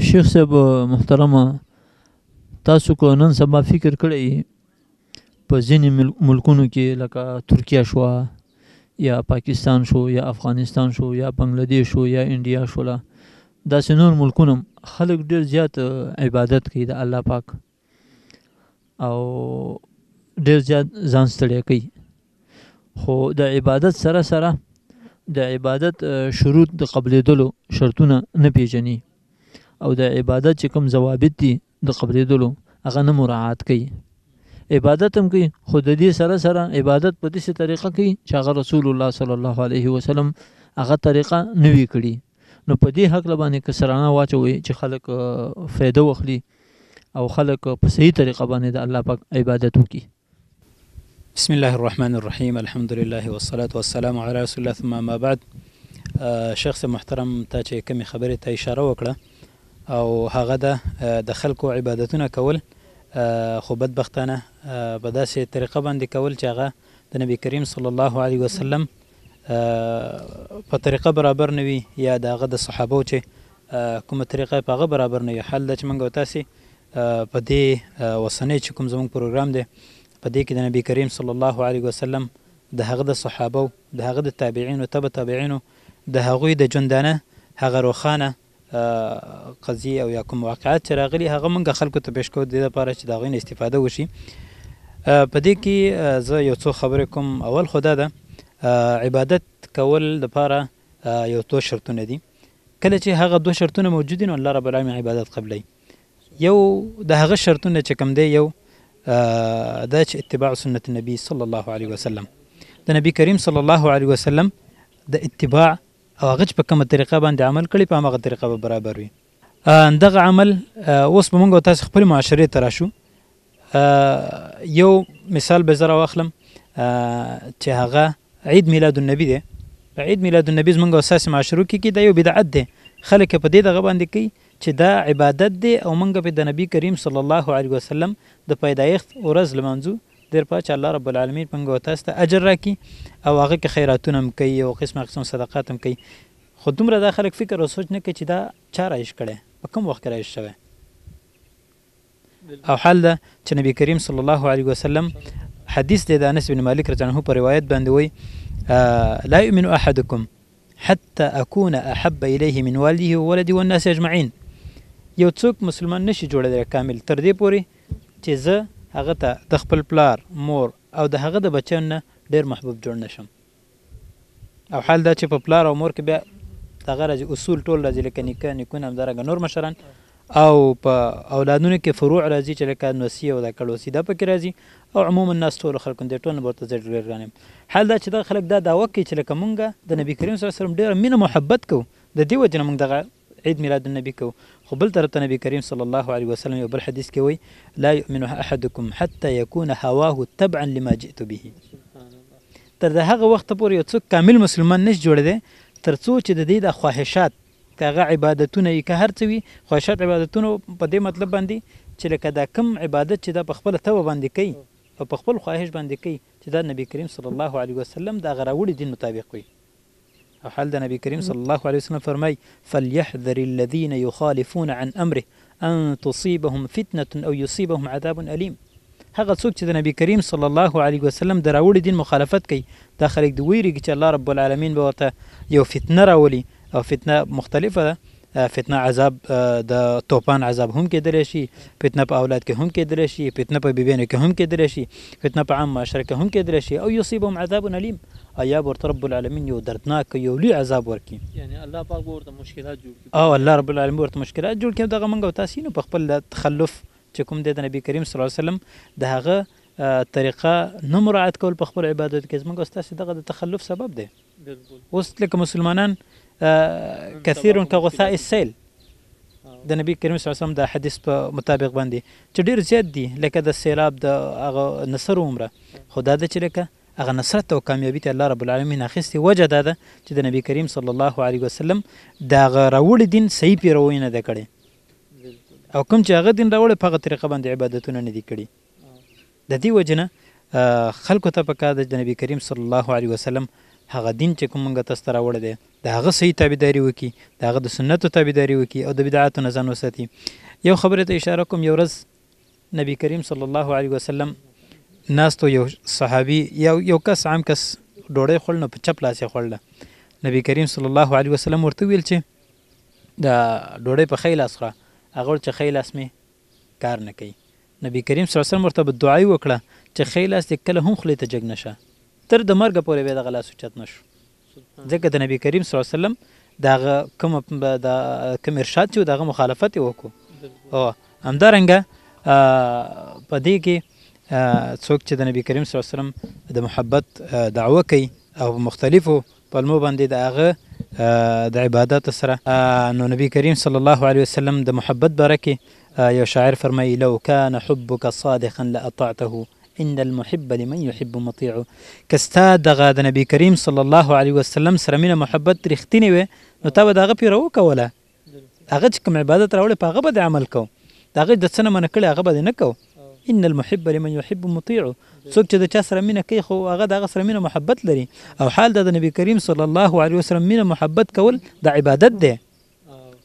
شیخ صاحب محترمه تاسو کو نن سبا فکر کړی په ځینې ملکونو کې لکه ترکیه شوه یا پاکستان شو یا افغانستان شو یا بنگلاديش شو یا انډیا شو لا داسې نور ملکونه خلک ډېر زیات عبادت کوي د الله پاک او ډېر زیات ځان ستړی کوي خو د عبادت سره سره د عبادت شروط د قبلېدلو شرطونه نه پیژني او د عبادت چې کوم ضوابط دي د قبرېدلو هغه نه مراعات کوي عبادت هم کوي خو د دې سره سره عبادت په داسې طریقه کوي چې هغه رسول الله صلی الله علیه وسلم هغه طریقه نوي کړي نو په دې حق لبانې کسرانه واچوي چې خلک فایده واخلي او خلک په صحیح طریقه باندې د الله پاک عبادت وکړي بسم الله الرحمن الرحیم الحمد لله والصلاة والسلام علی رسول الله ثم ما بعد شخص محترم ته چې کومې خبرې ته اشاره وکړه او هغه د د خلکو عبادتونه کول خو بدبختانه په داسې طریقه باندې کول چې هغه د نبی کریم صلی الله علیه وسلم په طریقه برابر نه وي یا د هغه د صحابو چې کومه طریقه په هغه برابر نه وي حل د چې موږ تاسې په دې وسنۍ چې کوم زموږ پروګرام دی په دې کې د نبی کریم صلی الله علیه وسلم د هغه د صحابه د هغه د تابعین او تبع تابعین د هغوی د جندانه هغه روخانه قضیه او یا کوم واقعات چې راغلي هغه موږ خلکو ته پیش کوو د دې لپاره چې د هغوی نه استفاده وشي په دې کې زه یو څو خبرې کوم اول خو دا ده عبادت کول لپاره یو څو شرطونه دي کله چې هغه دوه شرطونه موجود نو الله رب العالمین عبادت قبلی یو د هغه شرطونه چې کوم دی یو دا چې اتباع سنت النبي صلی الله علیه وسلم د نبی کریم صلی الله علیه وسلم د اتباع او هغه چې په کومه طریقه باندې عمل کړي په هغه طریقه به برابر وي دغه عمل اوس به موږ تاسو خپل معاشري ته راشو یو مثال به زره واخلم چې هغه عید میلاد النبی دی عید میلاد النبی زمونږ اساس معاشرو کې کې دا یو بدعت دی خلک په دې دغه باندې کوي چې دا عبادت دی او موږ به د نبی کریم صلی الله علیه وسلم د پیدایښت ورځ لمانځو دیر پاچ الله رب العالمین پنګ او تاسو ته اجر راکړي او هغه کې خیراتونه هم کوي او قسمه قسم صدقات هم کوي خو دومره دا خلک فکر او سوچ نه کوي چې دا چا رایش کړي په کوم وخت کې رایش شوی او حال ده چې نبی کریم صلی الله علیه وسلم حدیث دی د انس بن مالک رضی الله په روایت باندې وای لا یؤمن احدکم حتى اكون احب اليه من والده وولده والناس اجمعين یو څوک مسلمان نشي جوړېدل کامل تر دې پورې چې زه هغه ته د خپل پلار مور او د هغه د بچن نه ډیر محبوب جوړ نشم او حال دا چې په پلار او مور کې بیا دغه راځي اصول ټول راځي لکه نیکه نیکونه همدارنګه نور مشران او په اولادونو کې فروع راځي چې لکه نوسی او د کلوسی دا پکې راځي او عموما الناس ټول خلک د ټون برته زړه غانم حال دا چې دا خلک دا دا وکی چې لکه مونږه د نبی کریم صلی الله علیه وسلم ډیره مینه محبت کو د دې وجه موږ دغه عيد ميلاد النبي کو خو بل طرف نبی کریم صلی الله علیه وسلم یو بل حدیث کې وای لا یؤمن احدکم حتى يكون هواه تبعا لما جئت به تر د هغه وخت پورې یو څوک کامل مسلمان نش جوړ دی تر څو چې د دې د خواهشات کغه عبادتونه یې که هر څه وي خواهشات عبادتونه په دې مطلب باندې چې لکه دا کم عبادت چې دا په خپل توه باندې کوي او په خپل خواهش باندې کوي چې دا نبی کریم صلی الله علیه وسلم دا غراوړي دین مطابق وي حال دا نبی کریم صلی الله عليه وسلم فرمي فليحذر الذين يخالفون عن امره ان تصيبهم فتنه او يصيبهم عذاب أليم هغه څوک چې د نبی کریم صلی الله علیه وسلم د راوړي دین مخالفت کوي دا خلک د ویریږي چې الله رب العالمین به ورته یو فتنه راولي او فتنه مختلفه ده فتنه عذاب د توپان عذاب هم کېدلی شي فتنه په اولاد کې هم کېدلی شي فتنه په بیبیانو کې هم کېدلی شي فتنه په عام معاشره کې هم کېدلی شي او یصيبهم عذاب الیم ایاب ورته رب العالمین یو دردناک یو لوی عذاب ورکړي یعنی الله پاک ورته مشکلات جوړ کړي او الله رب العالمین ورته مشکلات جوړ کړي دغه منګو تاسو نو په خپل تخلف چې کوم د نبی کریم صلی الله علیه وسلم د هغه طریقه نه مراعات کول په خپل عبادت کې زمونږ استاد دغه د تخلف سبب دی اوس لکه مسلمانان كثير كغثاء السيل د نبی کریم صلی الله علیه وسلم د حدیث په مطابق باندې چې ډیر زیات دي لکه د سیلاب د هغه نصر عمره خدا د چې لکه هغه نصرت او کامیابی ته الله رب العالمین اخیستی وجه دا ده چې د نبی کریم صلی الله علیه وسلم د غراوړ دین صحیح پیروي نه ده کړې او کوم چې هغه دین راوړ په هغه طریقه باندې عبادتونه نه دي کړې د دې وجنه خلکو ته پکا د نبی کریم صلی الله علیه وسلم هغه دین چې کوم موږ تاسو ته راوړی دی د هغه صحیح تابعداري وکړي د هغه د سنتو تابعداري وکړي او د بدعاتو نه ځان وساتي یو خبرې ته اشاره کوم یو ورځ نبی کریم صلی الله علیه وسلم ناستو یو صحابي یو یو کس عام کس ډوډۍ خوړل نو په چپ لاس یې خوړله نبی کریم صلی الله علیه وسلم ورته ویل چې د ډوډۍ په ښی لاس خوره هغه چې ښی لاس مې کار نه کوي نبی کریم صلی الله علیه وسلم ورته دعای وکړه چې ښی لاس دې کله هم خولې ته جګ نشه تر د مرګ پورې به د غلا سوچت نشو ځکه د نبی کریم صلی الله علیه وسلم دا کوم د کوم ارشاد چې دغه مخالفت وکړو او همدارنګه په دې کې څوک چې د نبی کریم صلی الله علیه وسلم د محبت دعوه کوي او مختلفو پلمو باندې د هغه د عبادت سره نو نبی کریم صلی الله علیه وسلم د محبت باره کې یو شاعر فرمایي لو کان حبک صادقا لاطعته ان المحب لمن يحب مطيع کستا دغه د نبی کریم صلی الله علیه وسلم سره مینه محبت رښتینی وي نو تا به د هغه پیرو کوله هغه چې کوم عبادت راوړې په هغه به د عمل کو د هغه د څه نه منع کړې هغه به دې نه کو ان المحب لمن يحب مطيع څوک چې د چا سره مینه کوي خو هغه د هغه سره مینه محبت لري او حال د نبی کریم صلی الله علیه وسلم مینه محبت کول د عبادت دی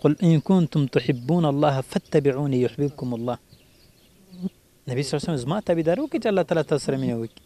قل ان كنتم تحبون الله فاتبعوني يحببكم الله نبی صلی الله علیه وسلم زما تابعدار وکړي چې الله تعالی تاسو سره مینه وکړي